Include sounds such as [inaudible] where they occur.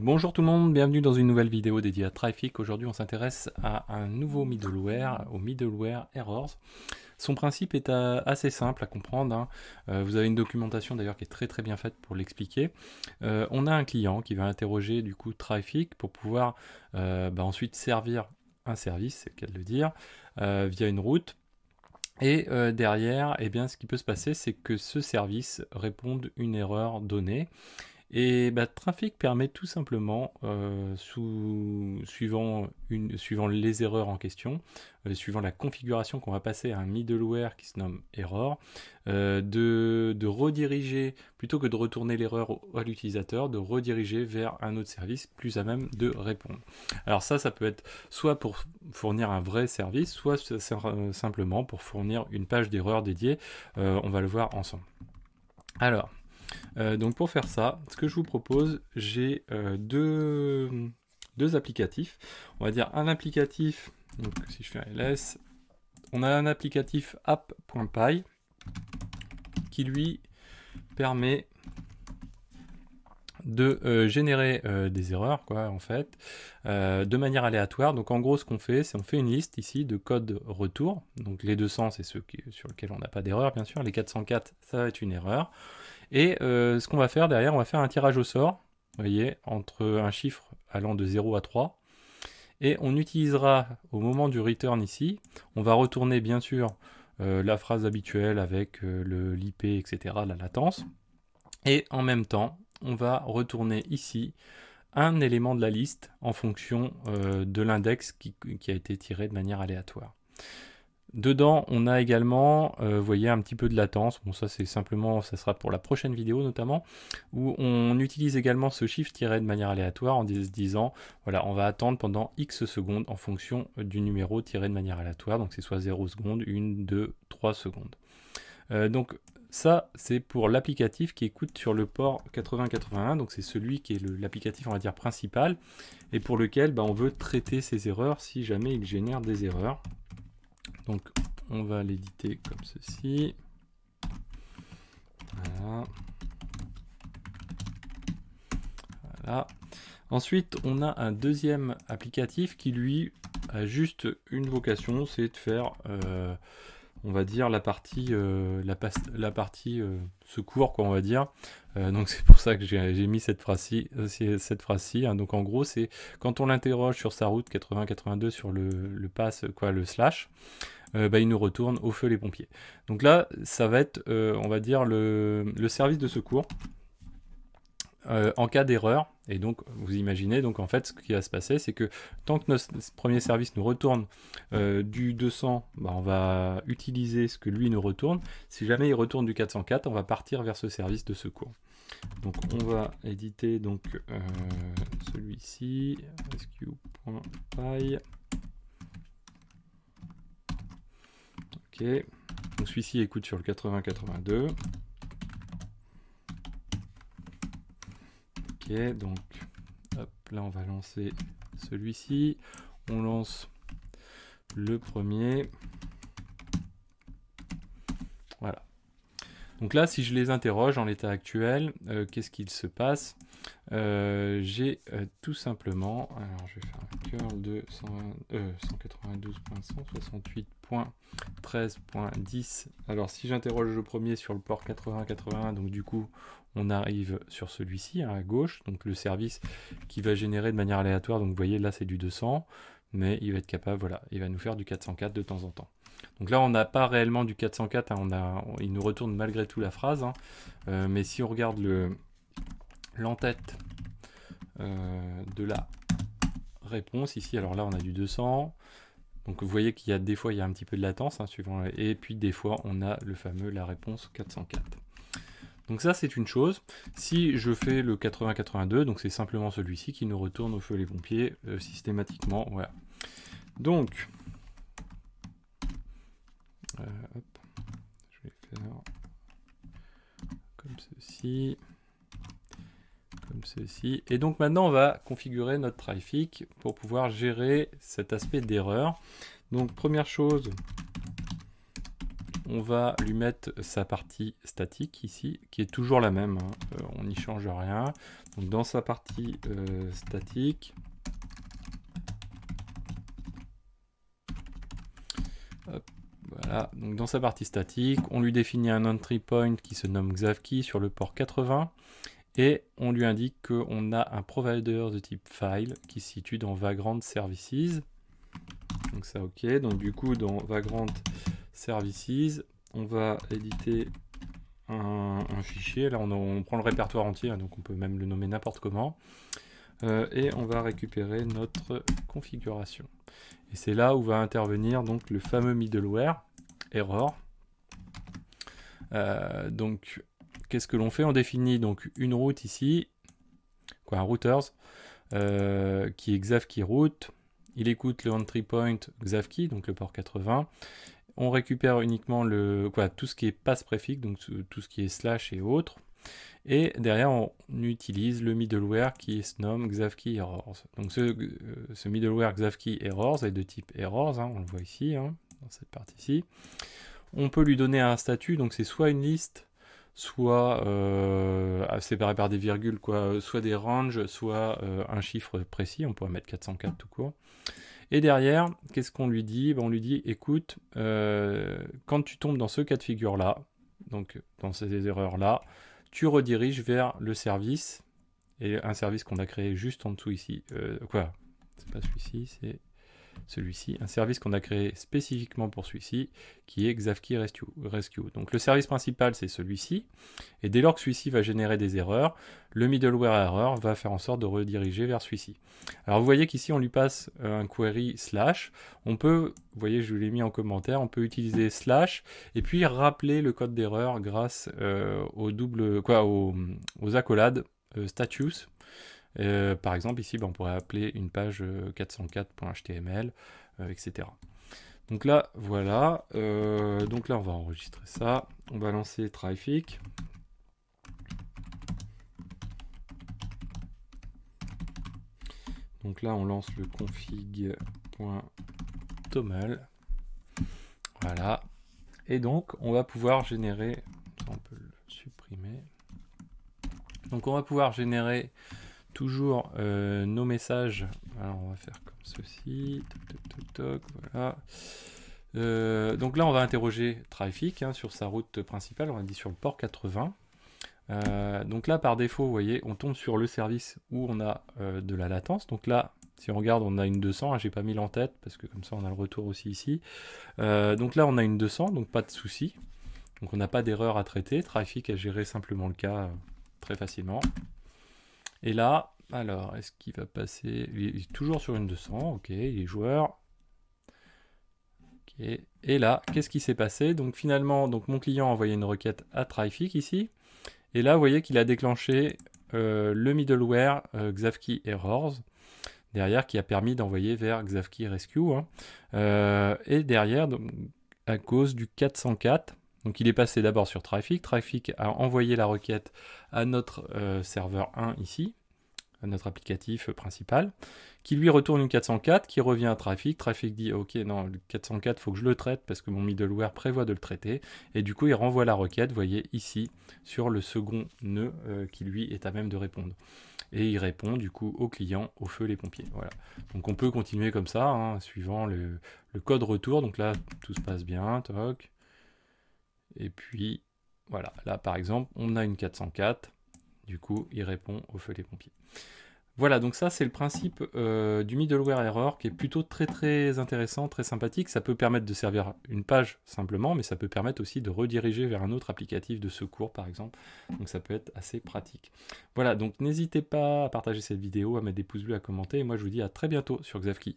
bonjour tout le monde, bienvenue dans une nouvelle vidéo dédiée à Traffic. Aujourd'hui, on s'intéresse à un nouveau middleware, au middleware Errors. Son principe est euh, assez simple à comprendre. Hein. Euh, vous avez une documentation d'ailleurs qui est très très bien faite pour l'expliquer. Euh, on a un client qui va interroger du coup Traffic pour pouvoir bah, ensuite servir un service, c'est le cas de le dire, via une route et derrière, eh bien, ce qui peut se passer, c'est que ce service réponde une erreur donnée. Et bah, Trafic permet tout simplement, euh, suivant, les erreurs en question, euh, suivant la configuration qu'on va passer à un middleware qui se nomme Error, euh, de, de, rediriger, plutôt que de retourner l'erreur à l'utilisateur, de rediriger vers un autre service plus à même de répondre. Alors ça, ça peut être soit pour fournir un vrai service, soit simplement pour fournir une page d'erreur dédiée. on va le voir ensemble. Alors, euh, donc pour faire ça, ce que je vous propose, j'ai euh, deux, deux, applicatifs. On va dire un applicatif, donc si je fais un ls, on a un applicatif app.py qui lui permet de euh, générer euh, des erreurs, quoi, en fait, euh, de manière aléatoire. Donc, en gros, ce qu'on fait, c'est on fait une liste ici de codes retour. Donc, les 200, c'est ceux sur lesquels on n'a pas d'erreur, bien sûr. Les 404, ça va être une erreur. Et ce qu'on va faire derrière, on va faire un tirage au sort, vous voyez, entre un chiffre allant de 0 à 3. Et on utilisera, au moment du return ici, on va retourner, bien sûr, la phrase habituelle avec le l'IP, etc., la latence. Et en même temps, on va retourner ici un élément de la liste en fonction euh, de l'index qui, a été tiré de manière aléatoire. Dedans, on a également, euh, vous voyez, un petit peu de latence. Bon, ça, c'est simplement, ça sera pour la prochaine vidéo notamment, où on utilise également ce chiffre tiré de manière aléatoire en se disant, voilà, on va attendre pendant X secondes en fonction du numéro tiré de manière aléatoire. Donc, c'est soit 0 secondes, 1, 2, 3 secondes. donc ça, c'est pour l'applicatif qui écoute sur le port 8081, donc c'est celui qui est l'applicatif, on va dire, principal, et pour lequel bah, on veut traiter ses erreurs si jamais il génère des erreurs. Donc, on va l'éditer comme ceci. Voilà. Ensuite, on a un deuxième applicatif qui, lui, a juste une vocation, c'est de faire... Euh, on va dire, la partie, euh, la partie euh, secours, quoi, on va dire. Euh, donc [laughs] c'est pour ça que j'ai mis cette phrase-ci. cette phrase hein. Donc en gros, c'est quand on l'interroge sur sa route 80-82 sur le, le, pass, quoi, le slash, bah, il nous retourne au feu les pompiers. Donc là, ça va être, on va dire, le, le service de secours euh, en cas d'erreur. Et donc, vous imaginez, donc en fait, ce qui va se passer, c'est que tant que notre premier service nous retourne euh, du 200, bah, on va utiliser ce que lui nous retourne. Si jamais il retourne du 404, on va partir vers ce service de secours. Donc, on va éditer donc euh, celui-ci, rescue.py. Ok. Donc celui-ci écoute sur le 8082. donc là on va lancer celui-ci. On lance le premier. Voilà. Donc là, si je les interroge en l'état actuel, euh, qu'est-ce qu'il se passe euh, J'ai euh, tout simplement, alors je vais faire un curl de 192.168.13.10. Alors si j'interroge le premier sur le port 8081 donc du coup on arrive sur celui-ci hein, à gauche, donc le service qui va générer de manière aléatoire, donc vous voyez là c'est du 200, mais il va être capable, voilà, il va nous faire du 404 de temps en temps. Donc là on n'a pas réellement du 404, hein, on a, il nous retourne malgré tout la phrase, hein. euh, mais si on regarde l'entête le, l'entête euh, de la réponse ici, alors là on a du 200, donc vous voyez qu'il y a des fois il y a un petit peu de latence, suivant, et puis des fois on a le fameux la réponse 404. Donc ça, c'est une chose. Si je fais le 80-82, donc c'est simplement celui-ci qui nous retourne au feu les pompiers euh, systématiquement. Voilà. Donc, euh, je vais faire comme ceci, comme ceci. Et donc maintenant, on va configurer notre trafic pour pouvoir gérer cet aspect d'erreur. Donc première chose, on va lui mettre sa partie statique ici, qui est toujours la même, hein. euh, on n'y change rien. Donc dans sa partie euh, statique, voilà, donc dans sa partie statique, on lui définit un entry point qui se nomme Xavki sur le port 80 et on lui indique qu'on a un provider de type file qui se situe dans Vagrant Services. Donc ça ok, donc du coup dans Vagrant services. On va éditer un, fichier. Là, on, prend le répertoire entier, hein, donc on peut même le nommer n'importe comment. Euh, et on va récupérer notre configuration. Et c'est là où va intervenir donc le fameux middleware, error. Euh, donc, qu'est-ce que l'on fait On définit donc une route ici, quoi, un routers, euh, qui est XavkeyRoute. route. Il écoute le entry point Xavkey, donc le port 80, on récupère uniquement le, quoi, tout ce qui est passe préfixe, donc tout ce qui est slash et autres. Et derrière, on utilise le middleware qui se nomme XavKey Errors. Donc ce, euh, middleware XavKey Errors est de type Errors, hein, on le voit ici, hein, dans cette partie-ci. On peut lui donner un statut, donc c'est soit une liste, soit séparée euh, séparé par des virgules, quoi, soit des ranges, soit euh, un chiffre précis, on pourrait mettre 404 tout court. Et derrière, qu'est-ce qu'on lui dit ben, On lui dit, écoute, euh, quand tu tombes dans ce cas de figure-là, donc dans ces erreurs-là, tu rediriges vers le service, et un service qu'on a créé juste en dessous ici. Euh, quoi C'est pas celui-ci, c'est celui-ci, un service qu'on a créé spécifiquement pour celui-ci, qui est Xavki Rescue. Donc le service principal, c'est celui-ci, et dès lors que celui-ci va générer des erreurs, le middleware error va faire en sorte de rediriger vers celui-ci. Alors vous voyez qu'ici, on lui passe euh, un query slash, on peut, vous voyez, je vous l'ai mis en commentaire, on peut utiliser slash, et puis rappeler le code d'erreur grâce euh, double, quoi, aux, accolades euh, status, euh, par exemple, ici, ben, on pourrait appeler une page 404.html, euh, etc. Euh, donc là, voilà. donc là, on va enregistrer ça. On va lancer Traffic. Donc là, on lance le config.toml. Voilà. Et donc, on va pouvoir générer... On peut le supprimer. Donc, on va pouvoir générer toujours euh, nos messages. Alors on va faire comme ceci. Euh, donc là, on va interroger Trafic hein, sur sa route principale. On a dit sur le port 80. Euh, donc là, par défaut, vous voyez, on tombe sur le service où on a de la latence. Donc là, si on regarde, on a une 200. Hein, j'ai pas mis l'en tête parce que comme ça, on a le retour aussi ici. donc là, on a une 200, donc pas de souci. Donc on n'a pas d'erreur à traiter. Trafic a géré simplement le cas très facilement. Et là, alors, est-ce qu'il va passer Il est toujours sur une 200, ok, il est joueur. Et là, qu'est-ce qui s'est passé Donc finalement, donc mon client a envoyé une requête à Trific ici. Et là, vous voyez qu'il a déclenché euh, le middleware Xavkey euh, Xavki Errors derrière qui a permis d'envoyer vers Xavki Rescue. Hein. Euh, et derrière, à cause du 404, donc il est passé d'abord sur Traffic. Traffic a envoyé la requête à notre euh, serveur 1 ici, à notre applicatif principal, qui lui retourne une 404, qui revient à Traffic. Traffic dit OK, non, le 404, faut que je le traite parce que mon middleware prévoit de le traiter. Et du coup, il renvoie la requête, vous voyez ici, sur le second nœud euh, qui lui est à même de répondre et il répond du coup au client au feu les pompiers. Voilà. Donc on peut continuer comme ça, hein, suivant le, le, code retour. Donc là, tout se passe bien, toc. Et puis, voilà, là par exemple, on a une 404, du coup, il répond au feu les pompiers. Voilà, donc ça c'est le principe euh, du middleware error qui est plutôt très très intéressant, très sympathique. Ça peut permettre de servir une page simplement, mais ça peut permettre aussi de rediriger vers un autre applicatif de secours par exemple. Donc ça peut être assez pratique. Voilà, donc n'hésitez pas à partager cette vidéo, à mettre des pouces bleus, à commenter. Et moi je vous dis à très bientôt sur Xavki.